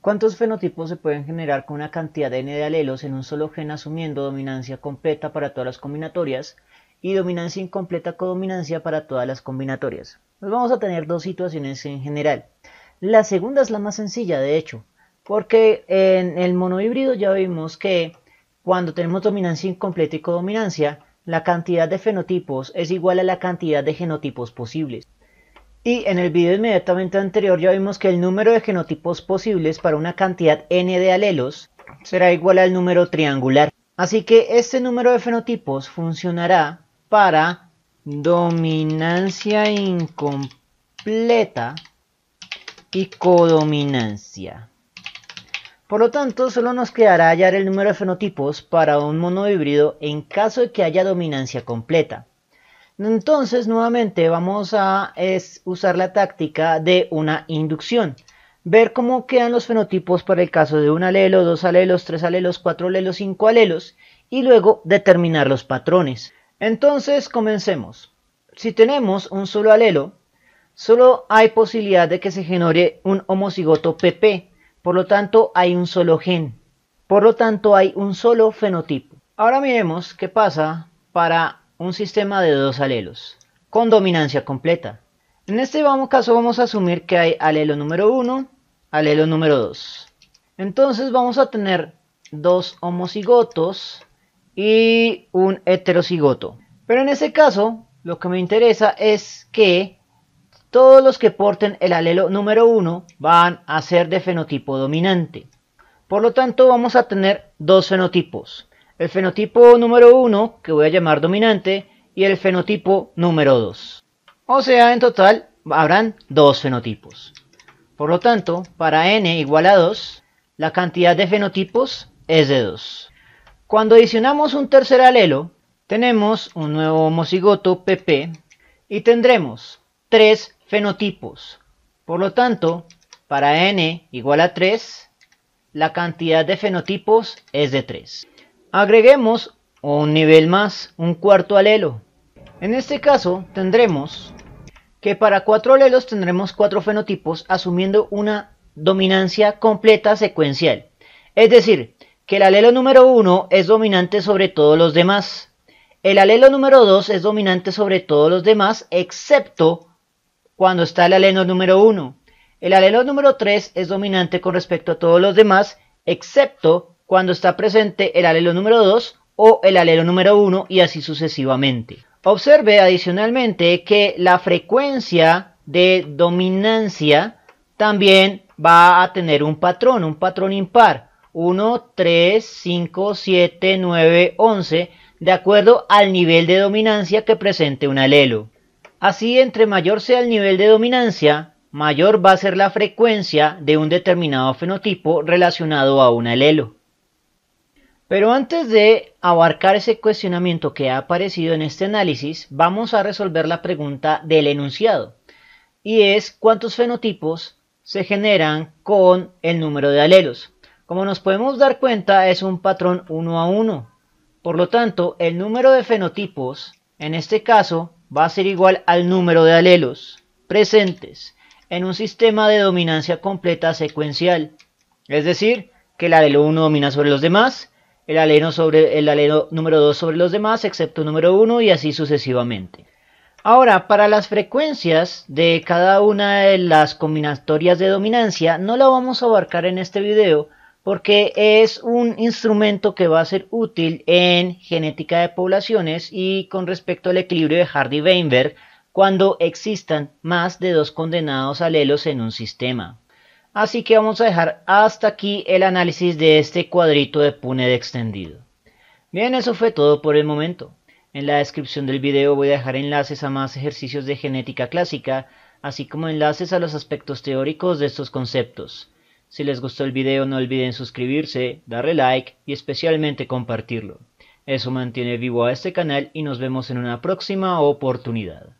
¿Cuántos fenotipos se pueden generar con una cantidad de n de alelos en un solo gen asumiendo dominancia completa para todas las combinatorias y dominancia incompleta codominancia para todas las combinatorias? pues vamos a tener dos situaciones en general. La segunda es la más sencilla, de hecho, porque en el monohíbrido ya vimos que cuando tenemos dominancia incompleta y codominancia, la cantidad de fenotipos es igual a la cantidad de genotipos posibles. Y en el video inmediatamente anterior ya vimos que el número de genotipos posibles para una cantidad n de alelos será igual al número triangular. Así que este número de fenotipos funcionará para dominancia incompleta y codominancia. Por lo tanto, solo nos quedará hallar el número de fenotipos para un monohíbrido en caso de que haya dominancia completa. Entonces, nuevamente vamos a usar la táctica de una inducción. Ver cómo quedan los fenotipos para el caso de un alelo, dos alelos, tres alelos, cuatro alelos, cinco alelos y luego determinar los patrones. Entonces, comencemos. Si tenemos un solo alelo, solo hay posibilidad de que se genere un homocigoto PP, por lo tanto hay un solo gen, por lo tanto hay un solo fenotipo. Ahora miremos qué pasa para un sistema de dos alelos, con dominancia completa. En este caso vamos a asumir que hay alelo número 1, alelo número 2. Entonces vamos a tener dos homocigotos y un heterocigoto. Pero en este caso, lo que me interesa es que todos los que porten el alelo número 1 van a ser de fenotipo dominante. Por lo tanto, vamos a tener dos fenotipos el fenotipo número 1, que voy a llamar dominante, y el fenotipo número 2. O sea, en total habrán dos fenotipos. Por lo tanto, para n igual a 2, la cantidad de fenotipos es de 2. Cuando adicionamos un tercer alelo, tenemos un nuevo homocigoto PP y tendremos tres fenotipos. Por lo tanto, para n igual a 3, la cantidad de fenotipos es de 3. Agreguemos un nivel más, un cuarto alelo. En este caso tendremos que para cuatro alelos tendremos cuatro fenotipos asumiendo una dominancia completa secuencial. Es decir, que el alelo número 1 es dominante sobre todos los demás. El alelo número 2 es dominante sobre todos los demás excepto cuando está el alelo número 1. El alelo número 3 es dominante con respecto a todos los demás excepto cuando está presente el alelo número 2 o el alelo número 1 y así sucesivamente. Observe adicionalmente que la frecuencia de dominancia también va a tener un patrón, un patrón impar. 1, 3, 5, 7, 9, 11, de acuerdo al nivel de dominancia que presente un alelo. Así, entre mayor sea el nivel de dominancia, mayor va a ser la frecuencia de un determinado fenotipo relacionado a un alelo. Pero antes de abarcar ese cuestionamiento que ha aparecido en este análisis, vamos a resolver la pregunta del enunciado, y es cuántos fenotipos se generan con el número de alelos. Como nos podemos dar cuenta, es un patrón 1 a 1. Por lo tanto, el número de fenotipos, en este caso, va a ser igual al número de alelos presentes en un sistema de dominancia completa secuencial. Es decir, que el alelo 1 domina sobre los demás el alelo sobre, el número 2 sobre los demás, excepto número 1 y así sucesivamente. Ahora, para las frecuencias de cada una de las combinatorias de dominancia, no la vamos a abarcar en este video porque es un instrumento que va a ser útil en genética de poblaciones y con respecto al equilibrio de Hardy-Weinberg cuando existan más de dos condenados alelos en un sistema. Así que vamos a dejar hasta aquí el análisis de este cuadrito de puned extendido. Bien, eso fue todo por el momento. En la descripción del video voy a dejar enlaces a más ejercicios de genética clásica, así como enlaces a los aspectos teóricos de estos conceptos. Si les gustó el video no olviden suscribirse, darle like y especialmente compartirlo. Eso mantiene vivo a este canal y nos vemos en una próxima oportunidad.